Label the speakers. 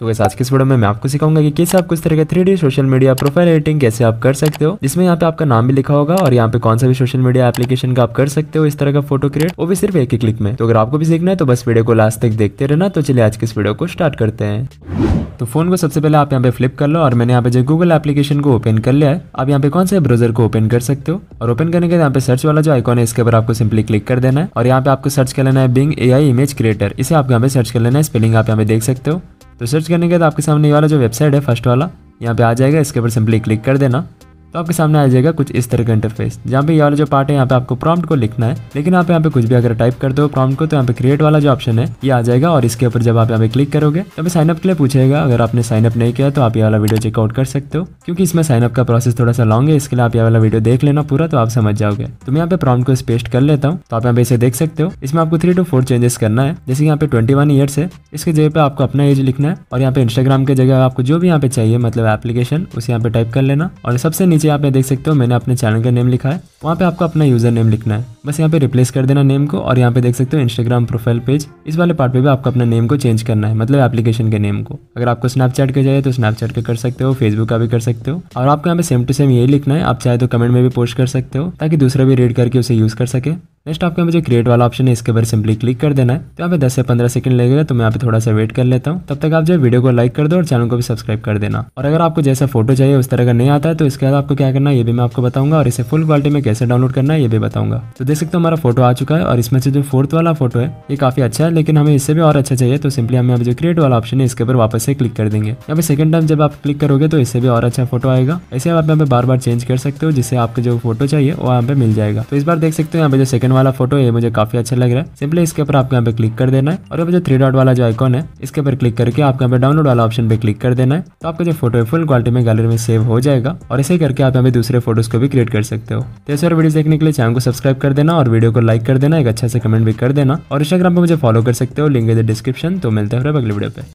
Speaker 1: सो so, आज के इस वीडियो में मैं आपको सिखाऊंगा कि कैसे आप इस तरह के three social media profile editing कैसे आप कर सकते हो जिसमें यहाँ पे आपका नाम भी लिखा होगा और यहाँ पे कौन सा भी सोशल मीडिया एप्लीकेशन का आप कर सकते हो इस तरह का फोटो क्रिएट वो भी सिर्फ एक ही क्लिक में तो अगर आपको भी सीखना है तो बस वीडियो को लास्ट तक देखते रहना तो चलिए आज के इस वीडियो को स्टार्ट करते हैं तो फोन को सबसे पहले आप यहाँ पे फ्लिप कर लो और मैंने यहाँ पे जो गूगल एप्लीकेशन को ओपन कर लिया है आप यहाँ पे कौन से ब्राउजर को ओपन कर सकते हो और ओपन करने के यहाँ पे सर्च वाला जो आइकॉन है इसके ऊपर आपको सिंपली क्लिक कर देना है और यहाँ पे आपको सर्च कर लेना है बिंग ए इमेज क्रिएटर इसे आप यहाँ पे सर्च कर लेना है स्पेलिंग आप यहाँ पे देख सकते हो तो सर्च करने के बाद आपके सामने ये वाला जो वेबसाइट है फर्स्ट वाला यहाँ पे आ जाएगा इसके ऊपर सिंपली क्लिक कर देना तो आपके सामने आ जाएगा कुछ इस तरह का इंटरफेस जहाँ पे ये वाला जो पार्ट है यहाँ पे आपको प्रॉम्प्ट को लिखना है लेकिन आप यहाँ पे कुछ भी अगर टाइप कर दो प्रॉम्प्ट को तो यहाँ पे क्रिएट वाला जो ऑप्शन है ये आ जाएगा और इसके ऊपर जब आप यहाँ पे क्लिक करोगे तो हमें साइनअप के लिए पूछेगा अगर आपने साइनअप नहीं किया तो आप ये वाला वीडियो चेकआउट कर सकते हो क्योंकि इसमें साइनअप का प्रोसेस थोड़ा सा लॉन्ग है इसके लिए आप ये वाला वीडियो देख लेना पूरा तो आप समझ जाओगे तो मैं यहाँ पे प्रॉम्प्ट को पेस्ट कर लेता हूँ तो आप यहाँ पे इसे देख सकते हो इसमें आपको थ्री टू फोर चेंजेस करना है जैसे यहाँ पे ट्वेंटी वन ईयर्स है इसके जगह पे आपको अपना एज लिखना है और यहाँ पे इंस्टाग्राम के जगह आपको जो भी यहाँ पे चाहिए मतलब एप्लीकेशन उसे यहाँ पे टाइप कर लेना और सबसे नीचे आप देख सकते हो मैंने अपने चैनल का नेम लिखा है वहाँ पे आपको अपना यूज़र नेम लिखना है बस यहाँ पे रिप्लेस कर देना नेम को और यहाँ पे देख सकते हो इंस्टाग्राम प्रोफाइल पेज इस वाले पार्ट पे भी आपको अपना नेम को चेंज करना है मतलब एप्लीकेशन के नेम को अगर आपको स्नैपचैट के चाहिए तो स्नैपचैट का कर सकते हो फेसबुक का भी कर सकते हो और आपको यहाँ पे सेम टू सेम यही लिखना है आप चाहे तो कमेंट में भी पोस्ट कर सकते हो ताकि दूसरा भी रीड करके उसे यूज़ कर सके नेक्स्ट आपका मुझे क्रिएट वाला ऑप्शन है इसके में सिंपली क्लिक कर देना है तो यहाँ पे दस से पंद्रह सेकंड लगेगा तो मैं यहाँ पे थोड़ा सा वेट कर लेता हूँ तब तक आप जो वीडियो को लाइक कर दो और चैनल को भी सब्सक्राइब कर देना और अगर आपको जैसा फोटो चाहिए उस तरह का नहीं आता है तो इसके बाद आपको क्या करना है ये भी मैं आपको बताऊंगा और इसे फुल क्वालिटी में कैसे डाउनलोड करना है ये भी बताऊंगा तो देख सकते हो हमारा फोटो आ चुका है और इसमें से जो फोर्थ वाला फोटो है ये काफी अच्छा है लेकिन हमें इससे भी और अच्छा चाहिए तो सिंपली हमें जो क्रिएट वाला ऑप्शन है इसके ऊपर वापस से क्लिक कर देंगे यहाँ पे सेकंड टाइम जब आप क्लिक करोगे तो इससे भी और अच्छा फोटो आएगा ऐसे आप यहाँ पे बार बार चेंज कर सकते हो जिससे आपको जो फोटो चाहिए वो यहाँ पे मिल जाएगा तो इस बार देख सकते हो यहाँ पे जो सेकंड वाला फोटो है मुझे काफी अच्छा लग रहा है सिंपली इसके ऊपर आपको यहाँ पे क्लिक कर देना है और जो थ्री डॉट वाला जो आइकॉन है इसके ऊपर क्लिक करके आपको यहाँ पे डाउनलोड वाला ऑप्शन पे क्लिक कर देना है तो आपका जो फोटो है फुल क्वालिटी में गैलरी में सेव हो जाएगा और ऐसे करके आप यहाँ पे दूसरे फोटोज को भी क्रिएट कर सकते हो तो ऐसे और वीडियो देखने के लिए चैनल को सब्सक्राइब कर देना और वीडियो को लाइक कर देना एक अच्छा से कमेंट भी कर देना और इंस्टाग्राम पर मुझे फॉलो कर सकते हो लिंक है डिस्क्रिप्शन तो मिलते हैं अगले वीडियो पे